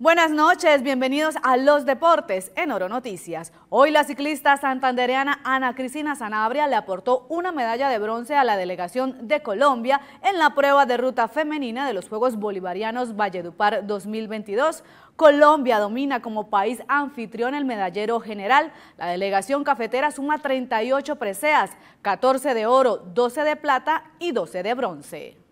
Buenas noches, bienvenidos a Los Deportes en Oro Noticias. Hoy la ciclista santandereana Ana Cristina Sanabria le aportó una medalla de bronce a la delegación de Colombia en la prueba de ruta femenina de los Juegos Bolivarianos Valledupar 2022. Colombia domina como país anfitrión el medallero general. La delegación cafetera suma 38 preseas, 14 de oro, 12 de plata y 12 de bronce.